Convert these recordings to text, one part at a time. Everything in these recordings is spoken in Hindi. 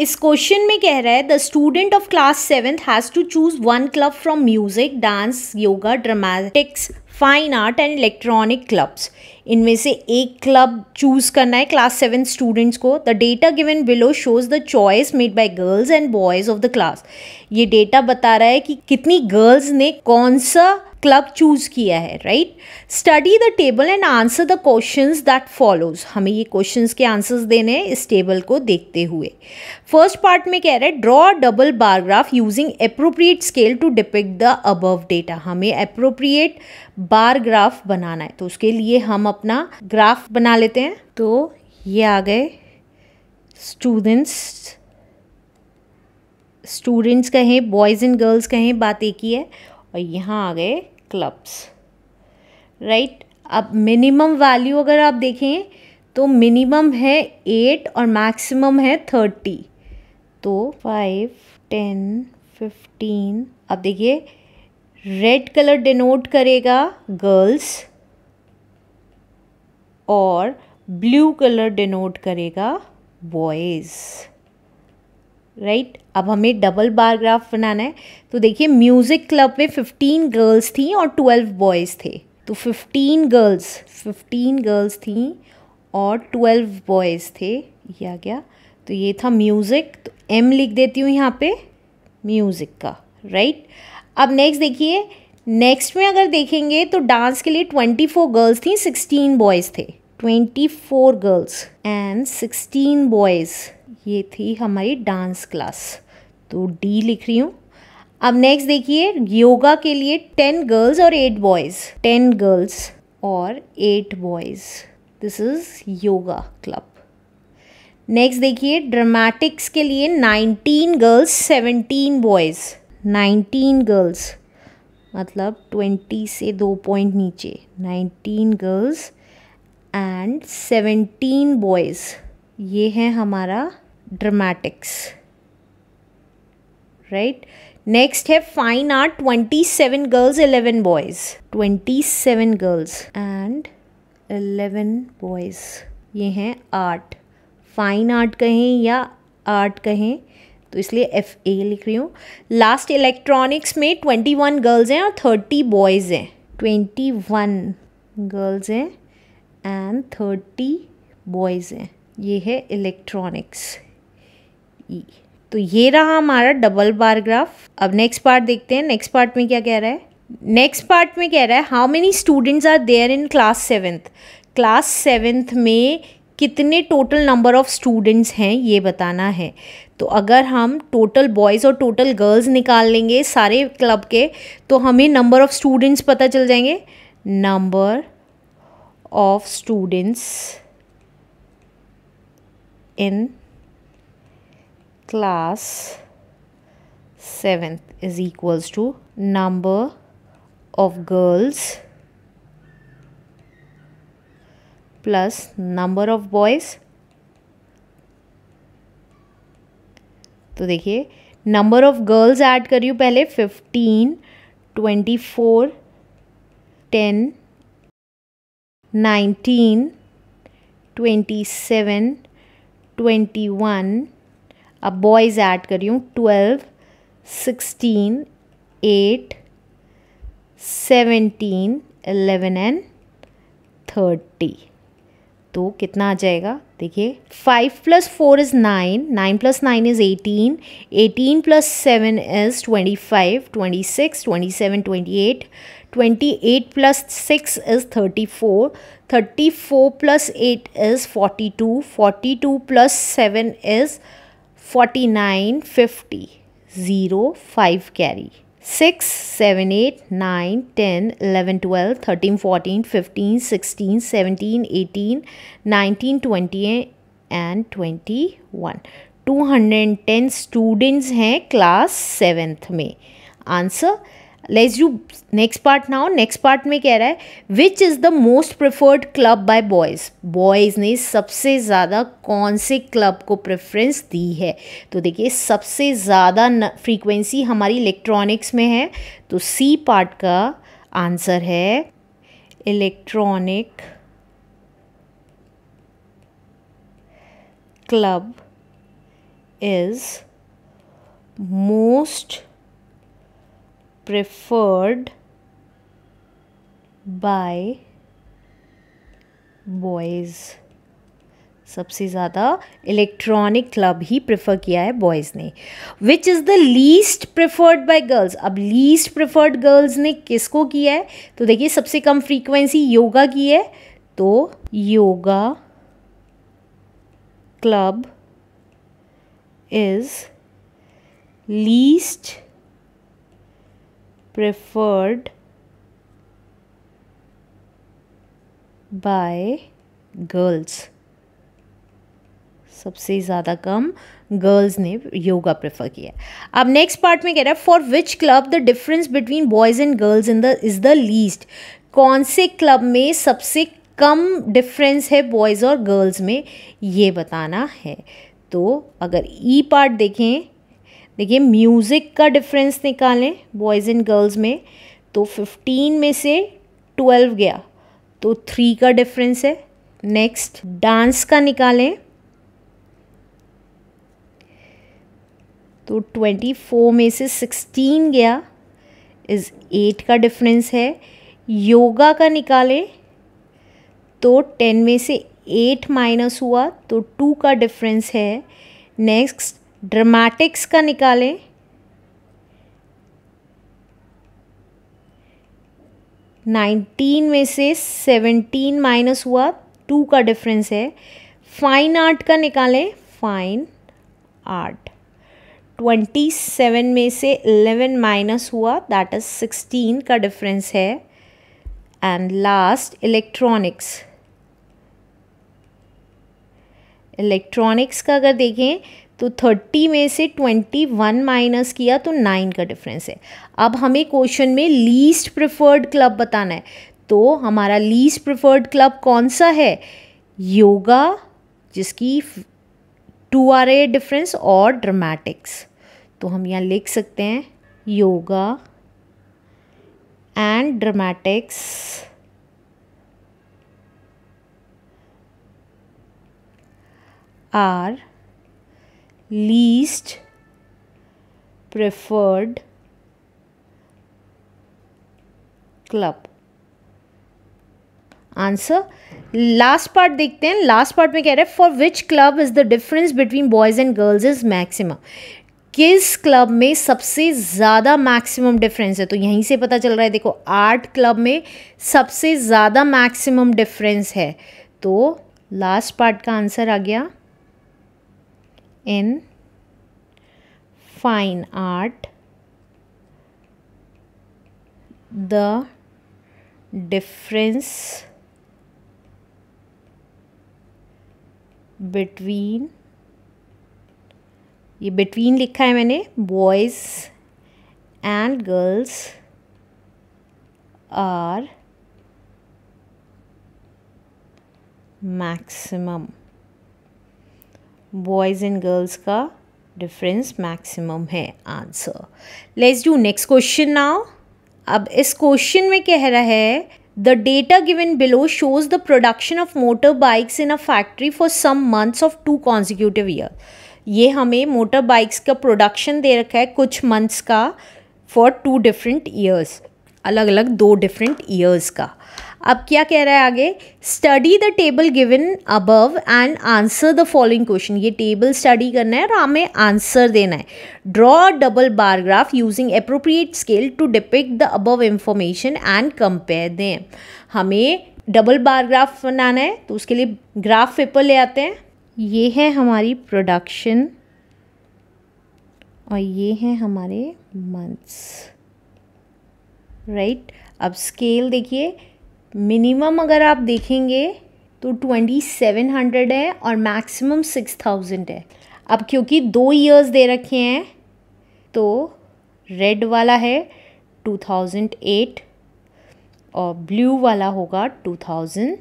इस क्वेश्चन में कह रहा है the student of class seventh has to choose one club from music dance yoga dramatics fine art and electronic clubs इनमें से एक क्लब चूज करना है क्लास सेवन स्टूडेंट्स को the data given below shows the choice made by girls and boys of the class ये डेटा बता रहा है कि कितनी गर्ल्स ने कौन सा क्लब चूज़ किया है right study the table and answer the questions that follows हमें ये क्वेश्चंस के आंसर्स देने हैं इस टेबल को देखते हुए फर्स्ट पार्ट में कह रहे हैं draw double bar graph using appropriate scale to depict the above data हमें अप्रोप्रिएट बार ग्राफ बनाना है तो उसके लिए हम अपना ग्राफ बना लेते हैं तो ये आ गए स्टूडेंट्स स्टूडेंट्स कहें बॉयज़ एंड गर्ल्स कहें बात एक ही है और यहाँ आ गए क्लब्स राइट अब मिनिमम वैल्यू अगर आप देखें तो मिनिमम है एट और मैक्सिमम है थर्टी तो फाइव टेन फिफ्टीन अब देखिए रेड कलर डिनोट करेगा गर्ल्स और ब्लू कलर डिनोट करेगा बॉयज़ राइट right? अब हमें डबल बार ग्राफ बनाना है तो देखिए म्यूज़िक क्लब में फिफ्टीन गर्ल्स थी और ट्वेल्व बॉयज़ थे तो फिफ्टीन गर्ल्स फिफ्टीन गर्ल्स थी और ट्वेल्व बॉयज़ थे ये आ गया तो ये था म्यूज़िक तो एम लिख देती हूँ यहाँ पे म्यूज़िक का राइट right? अब नेक्स्ट देखिए नेक्स्ट में अगर देखेंगे तो डांस के लिए ट्वेंटी फोर गर्ल्स थी सिक्सटीन बॉयज़ थे twenty four girls and sixteen boys ये थी हमारी डांस क्लास तो डी लिख रही हूँ अब नेक्स्ट देखिए योगा के लिए टेन गर्ल्स और एट बॉयज़ टेन गर्ल्स और eight boys this is yoga club next देखिए ड्रामेटिक्स के लिए nineteen girls seventeen boys nineteen girls मतलब ट्वेंटी से दो पॉइंट नीचे nineteen girls and seventeen boys ये है हमारा dramatics right next have fine art 27 girls 11 boys 27 girls and 11 boys ये हैं आर्ट फाइन आर्ट कहें या आर्ट कहें तो इसलिए एफ ए लिख रही हूँ लास्ट इलेक्ट्रॉनिक्स में ट्वेंटी वन गर्ल्स हैं और थर्टी बॉयज़ हैं ट्वेंटी वन गर्ल्स हैं एंड थर्टी बॉयज़ हैं ये है इलेक्ट्रॉनिक्स ई तो ये रहा हमारा डबल बार ग्राफ अब नेक्स्ट पार्ट देखते हैं नेक्स्ट पार्ट में क्या कह रहा है नेक्स्ट पार्ट में कह रहा है how many students are there in class seventh class seventh में कितने टोटल नंबर ऑफ़ स्टूडेंट्स हैं ये बताना है तो अगर हम टोटल बॉयज़ और टोटल गर्ल्स निकाल लेंगे सारे क्लब के तो हमें नंबर ऑफ़ स्टूडेंट्स पता चल जाएंगे number of students in class 7th is equals to number of girls plus number of boys तो देखिए नंबर ऑफ गर्ल्स ऐड करी हूँ पहले fifteen twenty four ten nineteen twenty seven twenty one अब बॉयज़ ऐड कर रही हूँ twelve sixteen eight seventeen eleven and thirty तो कितना आ जाएगा देखिए five plus four is nine nine plus nine is eighteen eighteen plus seven is twenty five twenty six twenty seven twenty eight twenty eight plus six is thirty four thirty four plus eight is forty two forty two plus seven is forty nine fifty zero five carry six seven eight nine ten eleven twelve thirteen fourteen fifteen sixteen seventeen eighteen nineteen twenty and twenty one two hundred and ten students हैं क्लास सेवेंथ में answer let's you next part now next part में कह रहा है which is the most preferred club by boys boys ने सबसे ज़्यादा कौन से क्लब को प्रेफरेंस दी है तो देखिए सबसे ज़्यादा फ्रीक्वेंसी हमारी इलेक्ट्रॉनिक्स में है तो सी पार्ट का आंसर है electronic club is most preferred by boys सबसे ज़्यादा इलेक्ट्रॉनिक क्लब ही प्रेफर किया है बॉयज़ ने which is the least preferred by girls अब लीस्ट प्रेफर्ड गर्ल्स ने किसको किया है तो देखिए सबसे कम फ्रीक्वेंसी योगा की है तो yoga club is least preferred by girls सबसे ज़्यादा कम गर्ल्स ने योगा प्रेफर किया है अब नेक्स्ट पार्ट में कह रहा है for which club the difference between boys and girls in the is the least कौन से क्लब में सबसे कम डिफरेंस है बॉयज़ और गर्ल्स में ये बताना है तो अगर ई e पार्ट देखें देखिए म्यूज़िक का डिफरेंस निकालें बॉयज़ एंड गर्ल्स में तो फिफ्टीन में से ट्वेल्व गया तो थ्री का डिफरेंस है नेक्स्ट डांस का निकालें तो ट्वेंटी फोर में से सिक्सटीन गया इज़ एट का डिफरेंस है योगा का निकालें तो टेन में से एट माइनस हुआ तो टू का डिफरेंस है नेक्स्ट ड्रामेटिक्स का निकालें नाइनटीन में से सेवनटीन माइनस हुआ टू का डिफरेंस है फाइन आर्ट का निकालें फाइन आर्ट ट्वेंटी सेवन में से एलेवन माइनस हुआ दैट इज सिक्सटीन का डिफरेंस है एंड लास्ट इलेक्ट्रॉनिक्स इलेक्ट्रॉनिक्स का अगर देखें तो थर्टी में से ट्वेंटी वन माइनस किया तो नाइन का डिफरेंस है अब हमें क्वेश्चन में लीस्ट प्रिफर्ड क्लब बताना है तो हमारा लीस्ट प्रिफर्ड क्लब कौन सा है योगा जिसकी टू आर ए डिफरेंस और ड्रामेटिक्स तो हम यहाँ लिख सकते हैं yoga and dramatics are least preferred club answer last part देखते हैं लास्ट पार्ट में कह raha hai for which club is the difference between boys and girls is maximum किस क्लब में सबसे ज़्यादा मैक्सिमम डिफरेंस है तो यहीं से पता चल रहा है देखो आर्ट क्लब में सबसे ज़्यादा मैक्सिमम डिफरेंस है तो लास्ट पार्ट का आंसर आ गया in fine art the difference between ये between लिखा है मैंने boys and girls are maximum boys and girls का डिफरेंस मैक्सिमम है answer let's do next question now अब इस क्वेश्चन में कह रहा है the data given below shows the production of motor bikes in a factory for some months of two consecutive year ये हमें मोटर बाइक्स का प्रोडक्शन दे रखा है कुछ मंथ्स का फॉर टू डिफरेंट ईयर्स अलग अलग दो डिफरेंट ईयर्स का अब क्या कह रहा है आगे study the table given above and answer the following question ये टेबल स्टडी करना है और हमें आंसर देना है draw double bar graph using appropriate scale to depict the above information and compare दें हमें डबल बारग्राफ बनाना है तो उसके लिए ग्राफ पेपर ले आते हैं ये है हमारी प्रोडक्शन और ये हैं हमारे मंथ्स राइट right? अब स्केल देखिए मिनिमम अगर आप देखेंगे तो ट्वेंटी सेवन हंड्रेड है और मैक्सिमम सिक्स थाउजेंड है अब क्योंकि दो ईयर्स दे रखे हैं तो रेड वाला है टू थाउजेंड एट और ब्लू वाला होगा टू थाउजेंड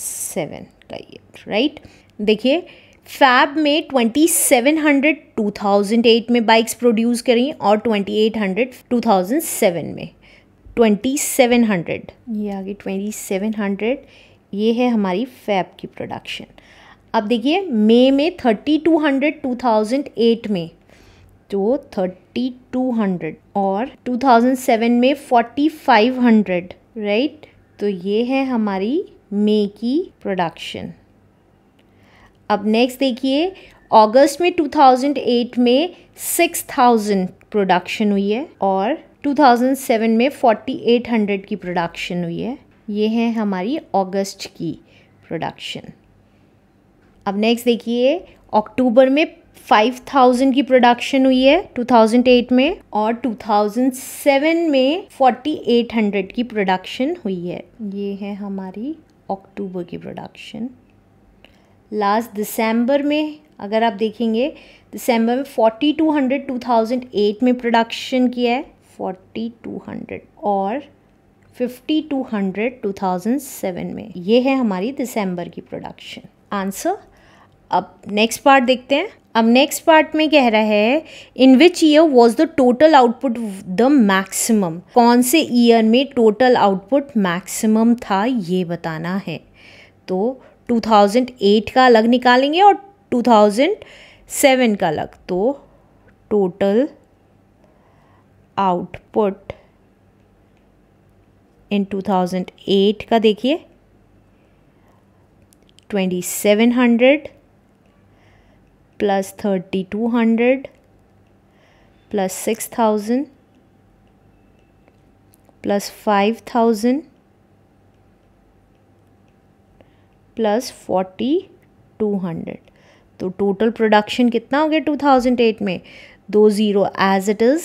सेवन का ईयर राइट देखिए फैब में twenty seven hundred two thousand eight में बाइक्स प्रोड्यूस करी और twenty eight hundred two thousand seven में ट्वेंटी सेवन हंड्रेड ये आ गई ट्वेंटी सेवन हंड्रेड ये है हमारी फैब की प्रोडक्शन अब देखिए मे में thirty two hundred two thousand eight में तो थर्टी टू हंड्रेड और टू थाउजेंड सेवन में फोर्टी फाइव हंड्रेड राइट तो ये है हमारी मे की प्रोडक्शन अब नेक्स्ट देखिए अगस्त में 2008 में 6000 प्रोडक्शन हुई है और 2007 में 4800 की प्रोडक्शन हुई है ये है हमारी अगस्त की प्रोडक्शन अब नेक्स्ट देखिए अक्टूबर में 5000 की प्रोडक्शन हुई है 2008 में और 2007 में 4800 की प्रोडक्शन हुई है ये है हमारी अक्टूबर की प्रोडक्शन लास्ट दिसंबर में अगर आप देखेंगे दिसंबर में 4200 2008 में प्रोडक्शन किया है फोर्टी टू हंड्रेड और fifty two hundred two thousand seven में ये है हमारी दिसंबर की प्रोडक्शन आंसर अब नेक्स्ट पार्ट देखते हैं अब नेक्स्ट पार्ट में कह रहा है in which year was the total output the maximum कौन से ईयर में टोटल आउटपुट मैक्सिमम था ये बताना है तो 2008 का अलग निकालेंगे और 2007 का अलग तो टोटल आउटपुट इन 2008 का देखिए 2700 प्लस 3200 प्लस 6000 प्लस 5000 प्लस 4200 तो टोटल प्रोडक्शन कितना हो गया 2008 में दो zero as it is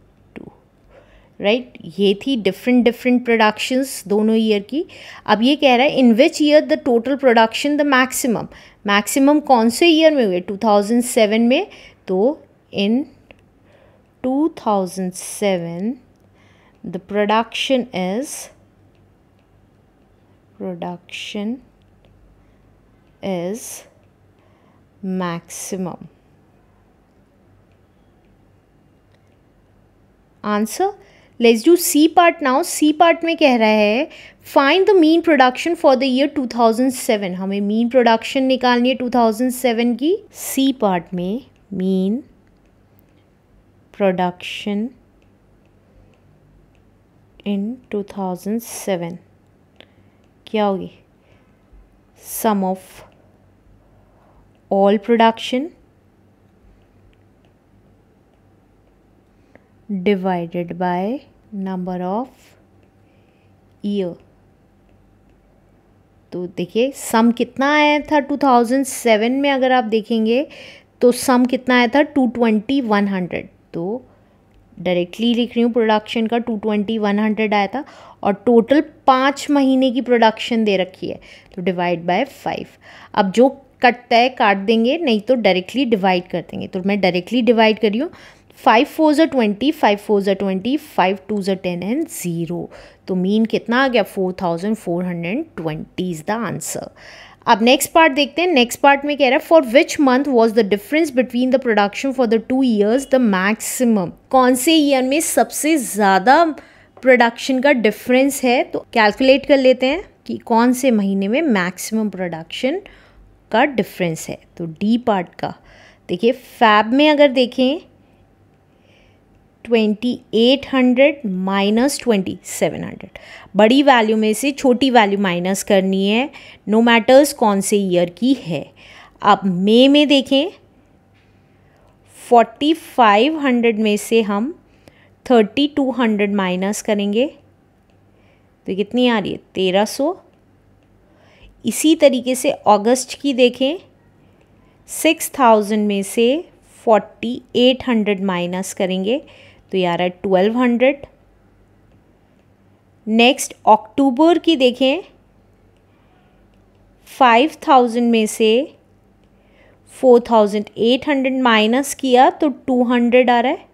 right right? ये थी डिफरेंट डिफरेंट प्रोडक्शंस दोनों ईयर की अब ये कह रहा है in which year the total production the maximum maximum कौन से ईयर में हुए 2007 में तो in 2007 the production is production is maximum answer let's do C part now C part में कह रहा है find the mean production for the year 2007 हमें मीन प्रोडक्शन निकालनी है 2007 की सी पार्ट में मीन प्रोडक्शन इन 2007 क्या होगी sum of all production divided by number of year तो देखिए सम कितना आया था 2007 में अगर आप देखेंगे तो सम कितना आया था टू ट्वेंटी वन हंड्रेड तो डायरेक्टली लिख रही हूँ प्रोडक्शन का टू ट्वेंटी वन हंड्रेड आया था और टोटल पाँच महीने की प्रोडक्शन दे रखी है तो डिवाइड बाय फाइव अब जो कटता है काट देंगे नहीं तो डायरेक्टली डिवाइड कर देंगे तो मैं डायरेक्टली डिवाइड कर रही हूँ फाइव फोर जो ट्वेंटी फाइव फोर जो ट्वेंटी फाइव टू जो टेन एंड ज़ीरो तो मीन कितना आ गया four thousand four hundred twenty is the answer अब नेक्स्ट पार्ट देखते हैं नेक्स्ट पार्ट में कह रहा है for which month was the difference between the production for the two years the maximum कौन से ईयर में सबसे ज़्यादा प्रोडक्शन का डिफरेंस है तो कैलकुलेट कर लेते हैं कि कौन से महीने में मैक्सिमम प्रोडक्शन का डिफरेंस है तो डी पार्ट का देखिए फैब में अगर देखें 2800 माइनस 2700 बड़ी वैल्यू में से छोटी वैल्यू माइनस करनी है नो मैटर्स कौन से ईयर की है आप मे में देखें 4500 में से हम 3200 माइनस करेंगे तो कितनी आ रही है 1300 इसी तरीके से अगस्त की देखें 6000 में से 4800 माइनस करेंगे तो ये आ रहा है ट्वेल्व हंड्रेड नेक्स्ट अक्टूबर की देखें फाइव थाउजेंड में से four thousand eight hundred minus किया तो टू हंड्रेड आ रहा है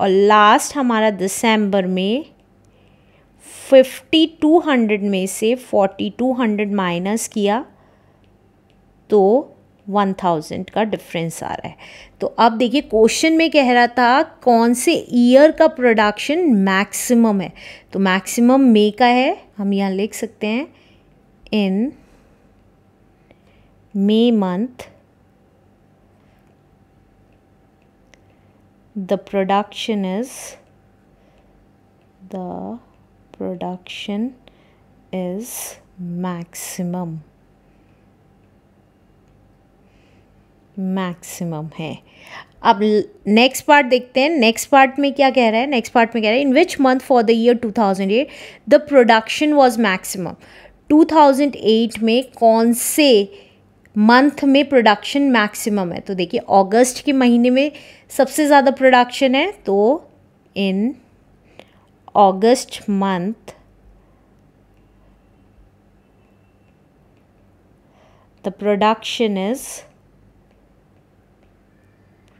और लास्ट हमारा दिसंबर में फिफ्टी टू हंड्रेड में से फोर्टी टू हंड्रेड माइनस किया तो वन थाउजेंड का डिफरेंस आ रहा है तो अब देखिए क्वेश्चन में कह रहा था कौन से ईयर का प्रोडक्शन मैक्सिमम है तो मैक्सिमम मे का है हम यहाँ लिख सकते हैं in May month the production is the production is maximum maximum है अब नेक्स्ट पार्ट देखते हैं नेक्स्ट पार्ट में क्या कह रहा है नेक्स्ट पार्ट में कह रहा है in which month for the year 2008 the production was maximum 2008 में कौन से मंथ में प्रोडक्शन मैक्सिमम है तो देखिए अगस्त के महीने में सबसे ज़्यादा प्रोडक्शन है तो in August month the production is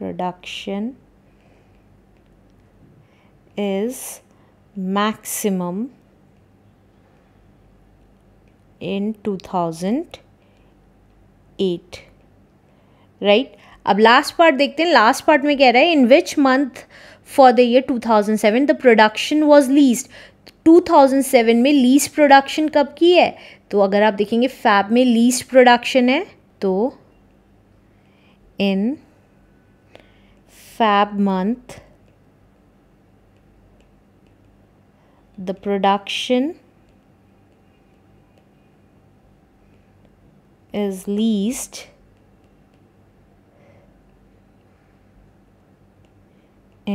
production is maximum in 2008 right अब लास्ट पार्ट देखते हैं लास्ट पार्ट में कह रहा है in which month for the year 2007 the production was least 2007 में लीज प्रोडक्शन कब की है तो अगर आप देखेंगे फैब में लीज प्रोडक्शन है तो in fab month the production is least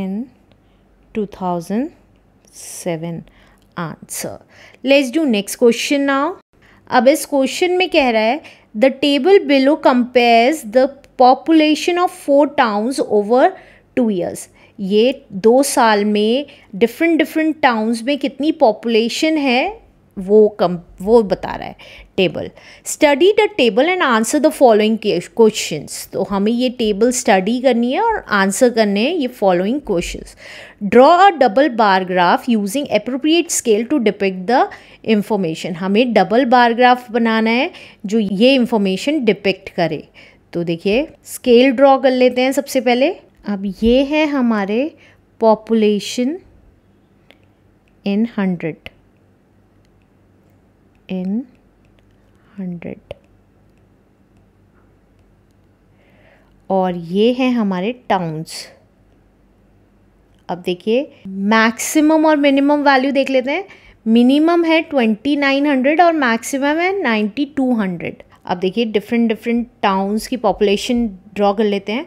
in 2007 answer let's do next question now ab is question mein keh hai the table below compares the population of four towns over two years ये दो साल में डिफरेंट डिफरेंट टाउन्स में कितनी पॉपुलेशन है वो कम वो बता रहा है table study the table and answer the following question तो हमें ये टेबल स्टडी करनी है और आंसर करने हैं ये following question draw a double bar graph using appropriate scale to depict the information हमें डबल बार ग्राफ बनाना है जो ये इंफॉर्मेशन डिपिक्ट करे तो देखिए स्केल ड्रॉ कर लेते हैं सबसे पहले अब ये है हमारे population in hundred in hundred और ये है हमारे टाउन्स अब देखिए मैक्सिमम और मिनिमम वैल्यू देख लेते हैं मिनिमम है ट्वेंटी नाइन हंड्रेड और मैक्सिमम है नाइन्टी टू हंड्रेड अब देखिए डिफरेंट डिफरेंट टाउन्स की पॉपुलेशन ड्रॉ कर लेते हैं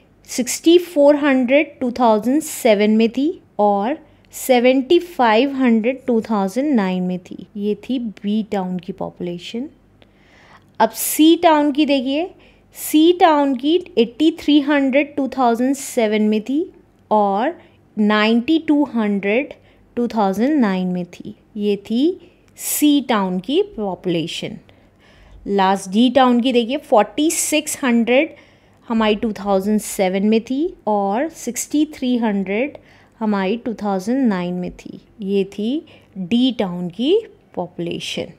sixty four hundred two thousand seven में थी और seventy five hundred two thousand nine में थी ये थी बी टाउन की पॉपुलेशन अब सी टाउन की देखिए सी टाउन की eighty three hundred two thousand seven में थी और ninety two hundred two thousand nine में थी ये थी सी टाउन की पॉपुलेशन लास्ट डी टाउन की देखिए फोर्टी सिक्स हंड्रेड हमारी 2007 में थी और 6300 हमारी 2009 में थी ये थी डी टाउन की पॉपुलेशन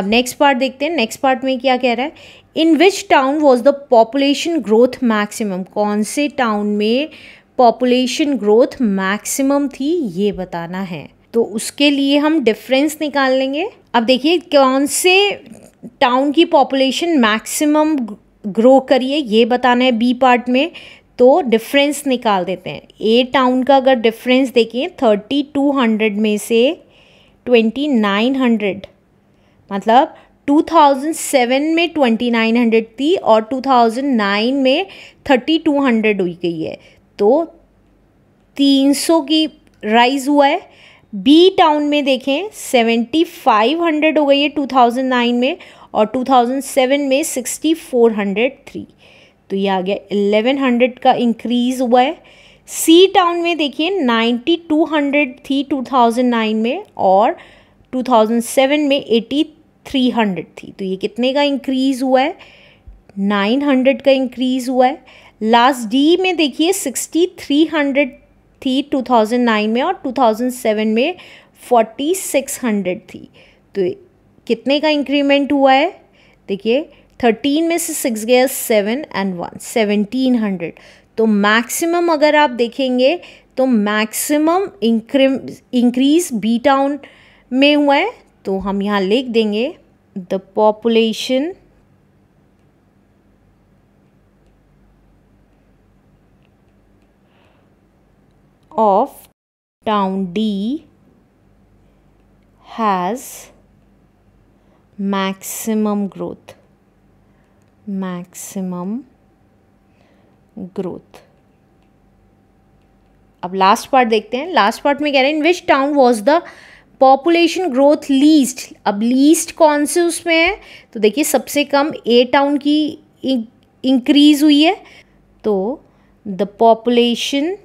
अब नेक्स्ट पार्ट देखते हैं नेक्स्ट पार्ट में क्या कह रहा है in which town was the population growth maximum कौन से टाउन में पॉपुलेशन ग्रोथ मैक्सिमम थी ये बताना है तो उसके लिए हम डिफरेंस निकाल लेंगे अब देखिए कौन से टाउन की पॉपुलेशन मैक्सिमम ग्रो करिए ये बताना है बी पार्ट में तो डिफरेंस निकाल देते हैं ए टाउन का अगर डिफरेंस देखें थर्टी टू हंड्रेड में से ट्वेंटी नाइन हंड्रेड मतलब टू थाउजेंड सेवन में ट्वेंटी नाइन हंड्रेड थी और टू थाउजेंड नाइन में थर्टी टू हंड्रेड हुई गई है तो तीन सौ की राइज़ हुआ है बी टाउन में देखें सेवेंटी फाइव हंड्रेड हो गई है टू थाउजेंड नाइन में और 2007 में 6403 तो ये आ गया 1100 का इंक्रीज़ हुआ है सी टाउन में देखिए 9200 थी 2009 में और 2007 में 8300 थी तो ये कितने का इंक्रीज़ हुआ है 900 का इंक्रीज़ हुआ है लास्ट डी में देखिए 6300 थी 2009 में और 2007 में 4600 थी तो कितने का इंक्रीमेंट हुआ है देखिए थर्टीन में से सिक्स गया seven and one seventeen hundred तो मैक्सिमम अगर आप देखेंगे तो मैक्सिमम इंक्रीम इंक्रीज बी टाउन में हुआ है तो हम यहाँ लिख देंगे the population of town D has maximum growth maximum growth अब लास्ट पार्ट देखते हैं लास्ट पार्ट में कह रहे हैं in which town was the population growth least अब लीस्ट कौन से उसमें है तो देखिए सबसे कम ए टाउन की इंक्रीज हुई है तो the population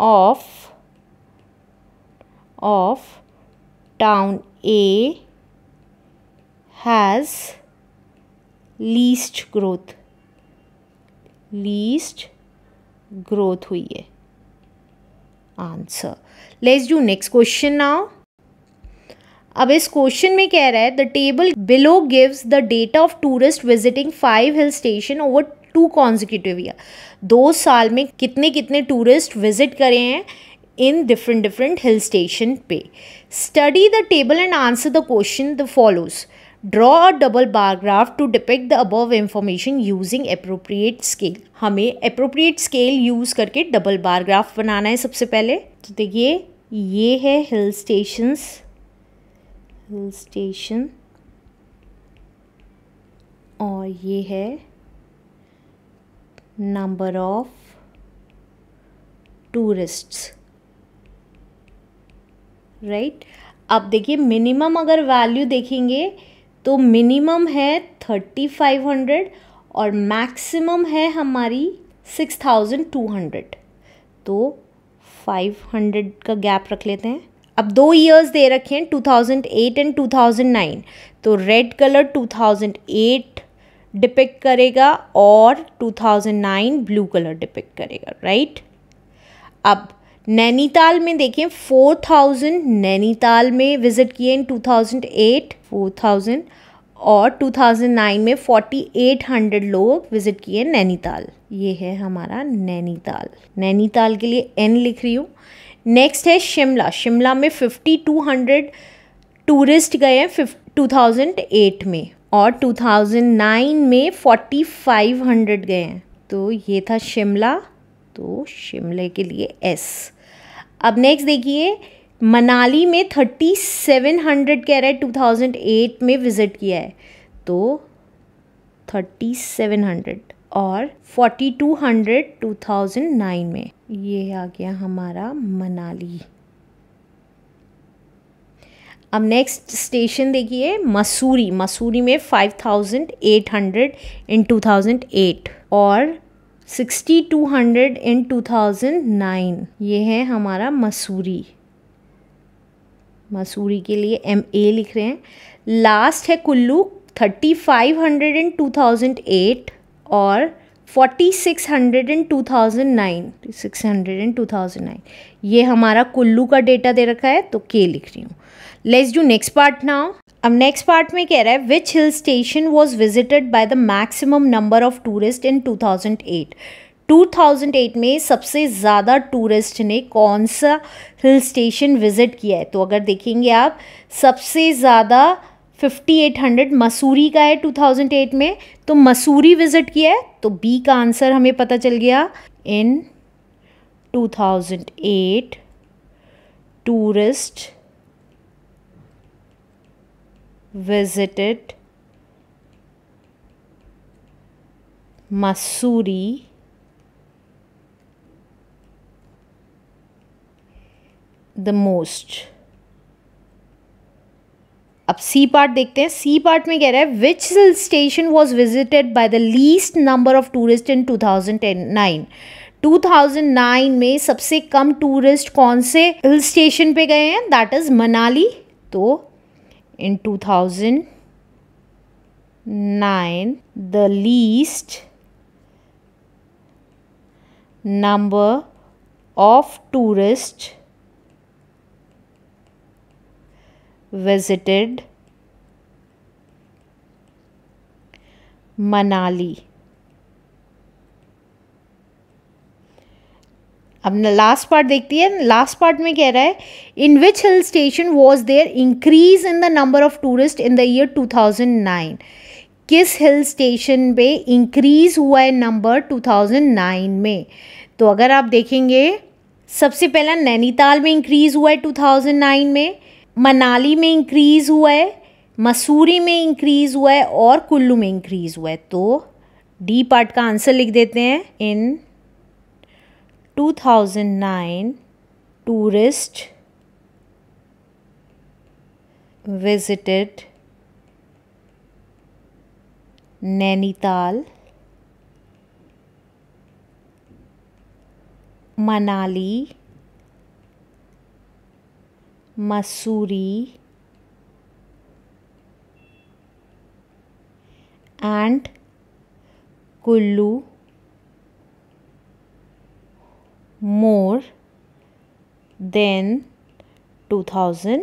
of of town A has least growth least growth हुई है answer let's do next question now अब इस क्वेश्चन में कह रहा है the table below gives the data of tourist visiting five hill station over two consecutive year दो साल में कितने कितने टूरिस्ट विजिट करे हैं इन डिफरेंट डिफरेंट हिल स्टेशन पे study the table and answer the question the follows draw a double bar graph to depict the above information using appropriate scale हमें अप्रोप्रिएट स्केल यूज़ करके डबल बारग्राफ बनाना है सबसे पहले तो देखिए ये है हिल स्टेशन हिल स्टेशन और ये है नंबर ऑफ tourists राइट अब देखिए मिनिमम अगर वैल्यू देखेंगे तो मिनिमम है थर्टी फाइव हंड्रेड और मैक्सिमम है हमारी सिक्स थाउजेंड टू हंड्रेड तो फाइव हंड्रेड का गैप रख लेते हैं अब दो ईयर्स दे रखे हैं two thousand eight and two thousand nine तो red colour two thousand eight depict करेगा और two thousand nine blue colour depict करेगा राइट अब नैनीताल में देखें 4000 नैनीताल में विज़िट किए इन 2008 4000 और 2009 में 4800 लोग विज़िट किए नैनीताल ये है हमारा नैनीताल नैनीताल के लिए एन लिख रही हूँ नेक्स्ट है शिमला शिमला में 5200 टूरिस्ट गए हैं 2008 में और 2009 में 4500 गए हैं तो ये था शिमला तो शिमले के लिए एस अब नेक्स्ट देखिए मनाली में थर्टी सेवन हंड्रेड कह है टू थाउजेंड एट में विज़िट किया है तो थर्टी सेवन हंड्रेड और forty two hundred two thousand nine में ये आ गया हमारा मनाली अब नेक्स्ट स्टेशन देखिए मसूरी मसूरी में five thousand eight hundred in two thousand eight और sixty two hundred in two thousand nine ये है हमारा मसूरी मसूरी के लिए एम ए लिख रहे हैं लास्ट है Kullu thirty five hundred in two thousand eight और forty six hundred in two thousand nine six hundred in two thousand nine ये हमारा कुल्लू का डेटा दे रखा है तो के लिख रही हूँ let's do next part now अब नेक्स्ट पार्ट में कह रहा है which hill station was visited by the maximum number of tourist in 2008 2008 में सबसे ज़्यादा टूरिस्ट ने कौन सा हिल स्टेशन विज़िट किया है तो अगर देखेंगे आप सबसे ज़्यादा 5800 मसूरी का है 2008 में तो मसूरी विज़िट किया है तो बी का आंसर हमें पता चल गया in 2008 tourist visited Masuri the most अब सी पार्ट देखते हैं सी पार्ट में कह रहा है which hill station was visited by the least number of tourist in two two thousand nine thousand nine में सबसे कम टूरिस्ट कौन से हिल स्टेशन पे गए हैं दैट इज़ मनाली तो in 2009 the least number of tourists visited Manali. अब लास्ट पार्ट देखती है लास्ट पार्ट में कह रहा है in which hill station was there increase in the number of tourist in the year nine किस हिल स्टेशन पे इंक्रीज हुआ है नंबर 2009 में तो अगर आप देखेंगे सबसे पहला नैनीताल में इंक्रीज हुआ है 2009 में मनाली में इंक्रीज हुआ है मसूरी में इंक्रीज हुआ है और कुल्लू में इंक्रीज हुआ है तो डी पार्ट का आंसर लिख देते हैं in 2009 tourist visited Nainital Manali Masuri and Kullu more than 2008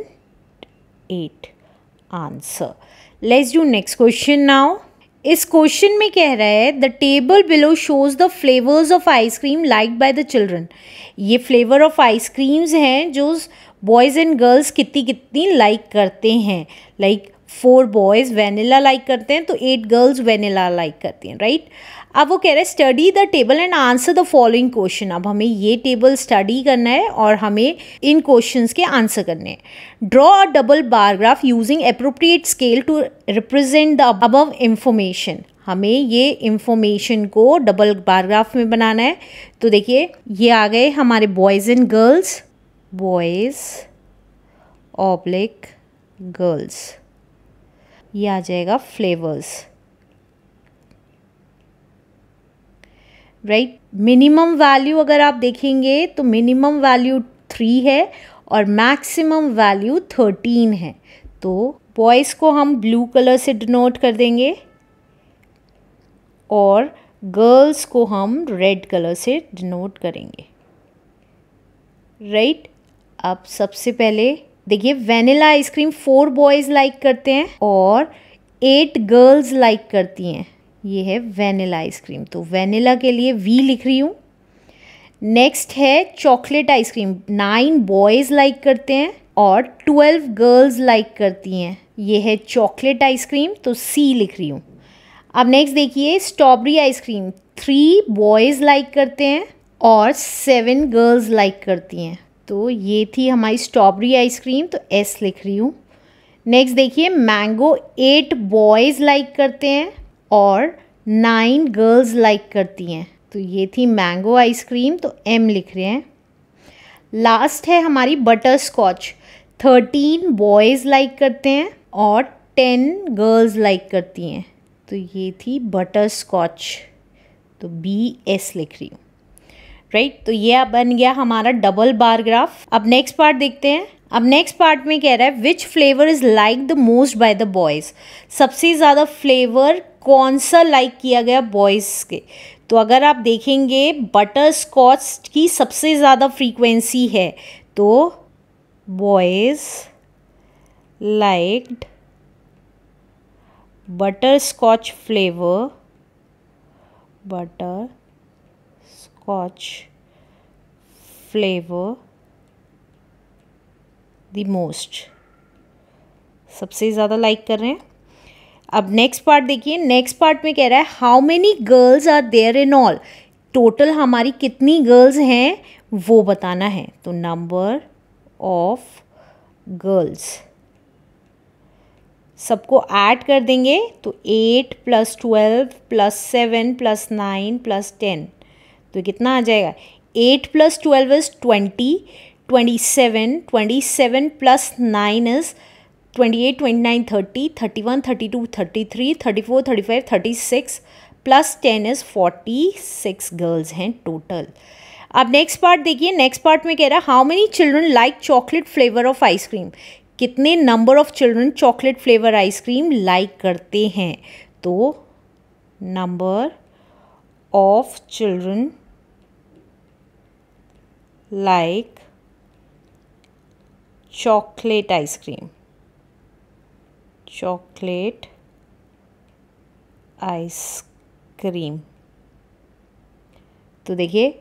answer let's do next question now इस क्वेश्चन में कह रहा है the table below shows the flavours of ice cream like by the children ये फ्लेवर ऑफ आइसक्रीम्स हैं जो बॉयज़ एंड गर्ल्स कितनी कितनी लाइक करते हैं like four boys vanilla like करते हैं तो एट गर्ल्स वेनिला लाइक करती हैं राइट अब वो कह रहे हैं study the table and answer the following question अब हमें ये टेबल स्टडी करना है और हमें इन क्वेश्चंस के आंसर करने हैं draw a double bar graph using appropriate scale to represent the above information हमें ये इंफॉर्मेशन को डबल बारग्राफ में बनाना है तो देखिए ये आ गए हमारे boys and girls boys oblique girls ये आ जाएगा फ्लेवर्स राइट मिनिमम वैल्यू अगर आप देखेंगे तो मिनिमम वैल्यू थ्री है और मैक्सिमम वैल्यू थर्टीन है तो बॉयज़ को हम ब्लू कलर से डिनोट कर देंगे और गर्ल्स को हम रेड कलर से डिनोट करेंगे राइट right? सबसे पहले देखिए vanilla ice cream four boys like करते हैं और एट गर्ल्स लाइक करती हैं ये है वेनिला आइसक्रीम तो वेनिला के लिए वी लिख रही हूँ नेक्स्ट है chocolate ice cream nine boys like करते हैं और ट्वेल्व गर्ल्स लाइक करती हैं ये है चॉकलेट आइसक्रीम तो सी लिख रही हूँ अब नेक्स्ट देखिए strawberry ice cream three boys like करते हैं और सेवन गर्ल्स लाइक करती हैं तो ये थी हमारी स्ट्रॉबेरी आइसक्रीम तो एस लिख रही हूँ नेक्स्ट देखिए मैंगो एट बॉयज़ लाइक करते हैं और नाइन गर्ल्स लाइक करती हैं तो ये थी मैंगो आइसक्रीम तो एम लिख रहे हैं लास्ट है हमारी butterscotch thirteen boys like करते हैं और टेन गर्ल्स लाइक करती हैं तो ये थी बटर स्कॉच तो बी एस लिख रही हूँ राइट right? तो ये बन गया हमारा डबल बार ग्राफ अब नेक्स्ट पार्ट देखते हैं अब नेक्स्ट पार्ट में कह रहा है which flavour is like the most by the boys सबसे ज़्यादा फ्लेवर कौन सा लाइक किया गया बॉयज़ के तो अगर आप देखेंगे बटर स्कॉच की सबसे ज़्यादा फ्रीक्वेंसी है तो boys liked butterscotch flavour butterscotch flavour the most सबसे ज़्यादा लाइक कर रहे हैं अब नेक्स्ट पार्ट देखिए नेक्स्ट पार्ट में कह रहा है how many girls are there in all total हमारी कितनी गर्ल्स हैं वो बताना है तो नंबर ऑफ गर्ल्स सबको ऐड कर देंगे तो eight plus twelve plus seven plus nine plus ten तो कितना आ जाएगा eight plus twelve is twenty 27 27 plus 9 is 28 29 30 31 32 33 34 35 36 plus ten is forty six girls हैं टोटल अब नेक्स्ट पार्ट देखिए नेक्स्ट पार्ट में कह रहा है how many children like chocolate flavour of ice cream कितने number of children chocolate flavour ice cream like करते हैं तो number of children like chocolate ice cream chocolate ice cream तो देखिए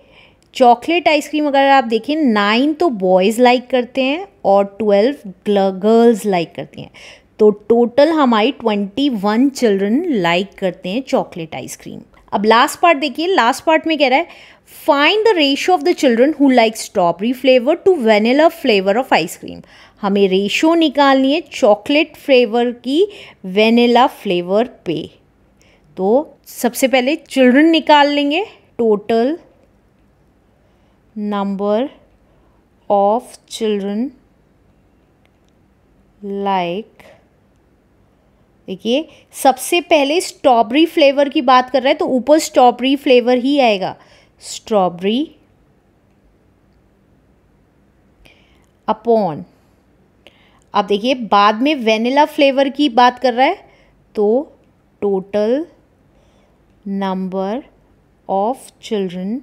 चॉकलेट आइसक्रीम अगर आप देखें नाइन तो बॉयज़ लाइक करते हैं और ट्वेल्व गर्ल्स लाइक करती हैं तो टोटल हमारी ट्वेंटी वन चिल्ड्रन लाइक करते हैं चॉकलेट आइसक्रीम अब लास्ट पार्ट देखिए लास्ट पार्ट में कह रहा है find the ratio of the children who like strawberry flavour to vanilla flavour of ice cream हमें रेशियो निकालनी है चॉकलेट फ्लेवर की वेनिला फ्लेवर पे तो सबसे पहले चिल्ड्रन निकाल लेंगे total of children like like देखिए सबसे पहले स्ट्रॉबेरी फ्लेवर की बात कर रहे हैं तो ऊपर स्ट्रॉबेरी फ्लेवर ही आएगा स्ट्रॉबेरी अपॉन अब देखिए बाद में वेनिला फ्लेवर की बात कर रहा है तो total number of children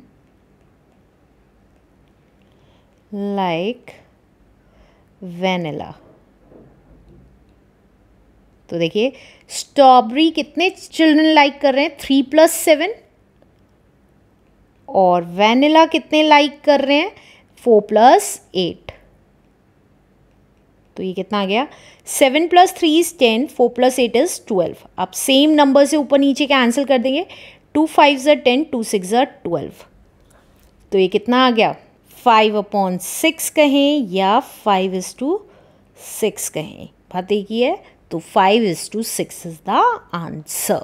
like vanilla तो देखिए स्ट्रॉबेरी कितने चिल्ड्रन लाइक कर रहे हैं थ्री प्लस सेवन और वेनिला कितने लाइक कर रहे हैं फोर प्लस एट तो ये कितना आ गया seven plus three is ten four plus eight is twelve आप सेम नंबर से ऊपर नीचे आंसर कर देंगे टू फाइव ज़र टेन टू सिक्स ज़र ट्वेल्व तो ये कितना आ गया फाइव अपॉन सिक्स कहें या फाइव इज़ टू सिक्स कहें बात की है So 5 is to 6 is the answer.